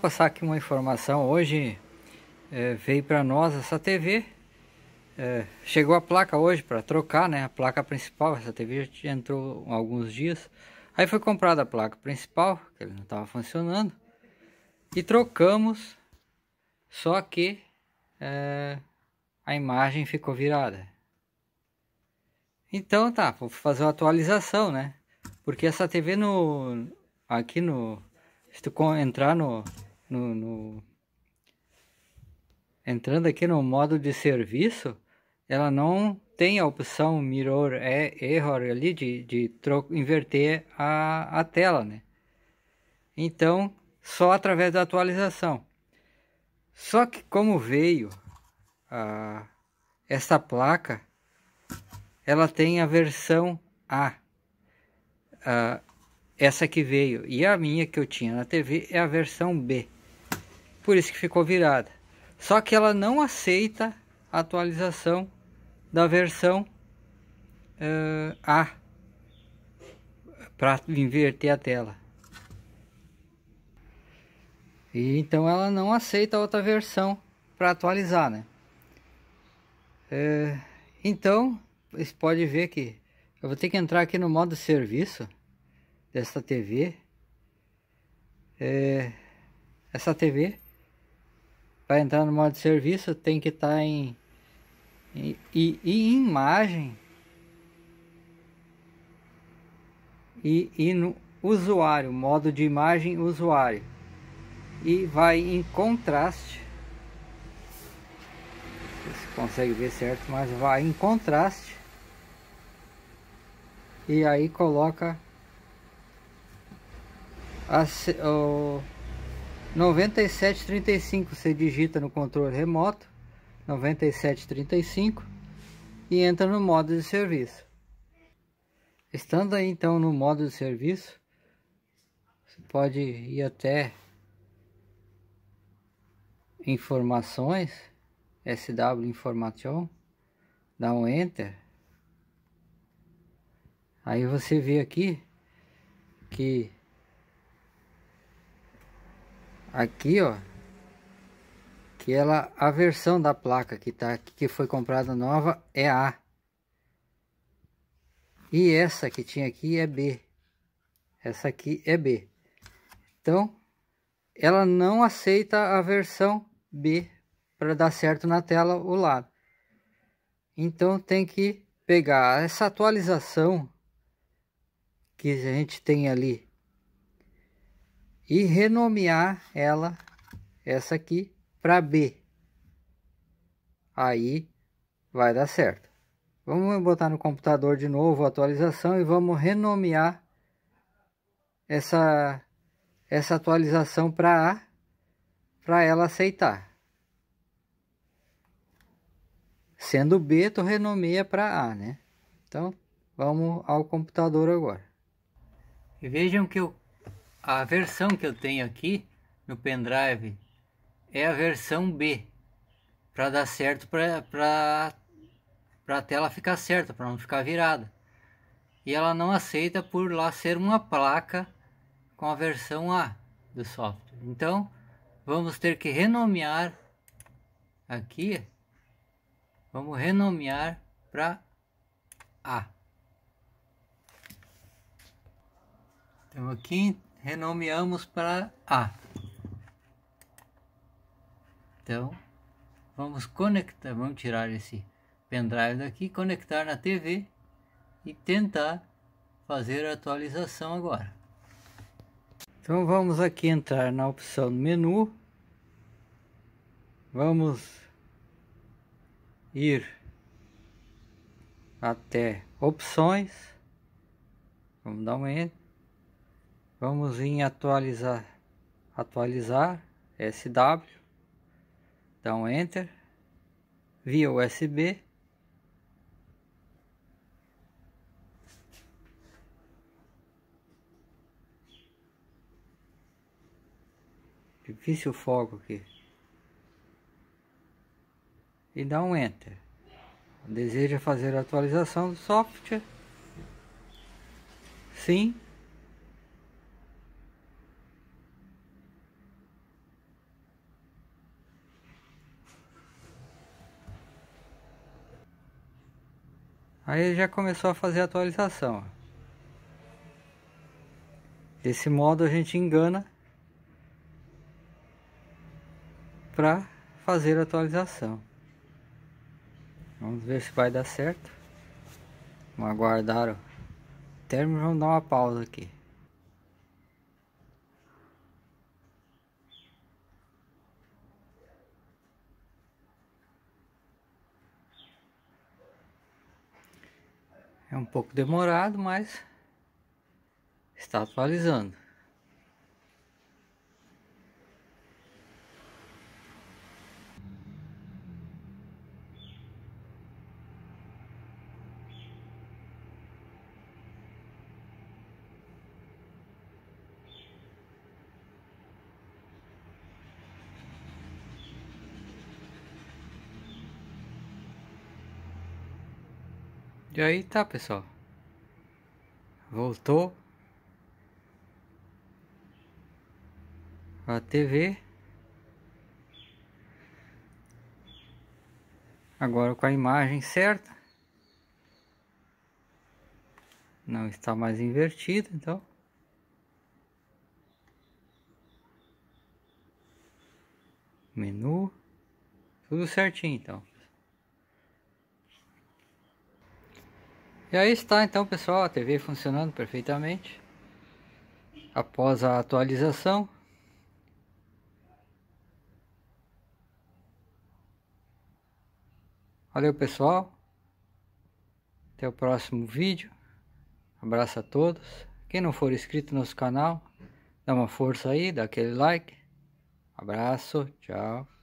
Vou passar aqui uma informação. Hoje é, veio para nós essa TV. É, chegou a placa hoje para trocar, né? A placa principal. Essa TV já entrou há alguns dias. Aí foi comprada a placa principal, que ele não estava funcionando. E trocamos. Só que é, a imagem ficou virada. Então tá, vou fazer uma atualização, né? Porque essa TV no aqui no se tu entrar no no, no, entrando aqui no modo de serviço, ela não tem a opção mirror é error ali de, de troco, inverter a, a tela, né? Então, só através da atualização. Só que como veio a, essa placa, ela tem a versão A. a essa que veio. E a minha que eu tinha na TV é a versão B por isso que ficou virada. Só que ela não aceita a atualização da versão uh, A para inverter a tela. E então ela não aceita a outra versão para atualizar, né? É, então, vocês podem ver que eu vou ter que entrar aqui no modo serviço dessa TV. É, eh, essa TV para entrar no modo de serviço tem que estar tá em e, imagem e, e no usuário, modo de imagem usuário e vai em contraste se consegue ver certo, mas vai em contraste e aí coloca a, o 9735 você digita no controle remoto 9735 e entra no modo de serviço. Estando aí então no modo de serviço, você pode ir até informações, SW Information, dá um enter. Aí você vê aqui que aqui, ó, que ela a versão da placa que tá que foi comprada nova é A. E essa que tinha aqui é B. Essa aqui é B. Então, ela não aceita a versão B para dar certo na tela o lado. Então tem que pegar essa atualização que a gente tem ali e renomear ela, essa aqui, para B. Aí vai dar certo. Vamos botar no computador de novo a atualização e vamos renomear essa, essa atualização para A, para ela aceitar. Sendo B, tu renomeia para A, né? Então, vamos ao computador agora. Vejam que eu a versão que eu tenho aqui no pendrive é a versão B para dar certo para a tela ficar certa, para não ficar virada. E ela não aceita por lá ser uma placa com a versão A do software. Então vamos ter que renomear aqui. Vamos renomear para A. Então aqui renomeamos para A. Então, vamos conectar, vamos tirar esse pendrive daqui, conectar na TV e tentar fazer a atualização agora. Então vamos aqui entrar na opção menu, vamos ir até opções, vamos dar um enter vamos em atualizar atualizar SW dá um enter via USB difícil foco aqui e dá um enter deseja fazer a atualização do software sim Aí ele já começou a fazer a atualização. Desse modo a gente engana para fazer a atualização. Vamos ver se vai dar certo. Vamos aguardar o término, vamos dar uma pausa aqui. É um pouco demorado, mas está atualizando. E aí tá, pessoal. Voltou a TV. Agora com a imagem certa. Não está mais invertida então. Menu. Tudo certinho, então. E aí está então pessoal, a TV funcionando perfeitamente. Após a atualização. Valeu pessoal. Até o próximo vídeo. Abraço a todos. Quem não for inscrito no nosso canal, dá uma força aí, dá aquele like. Abraço, tchau.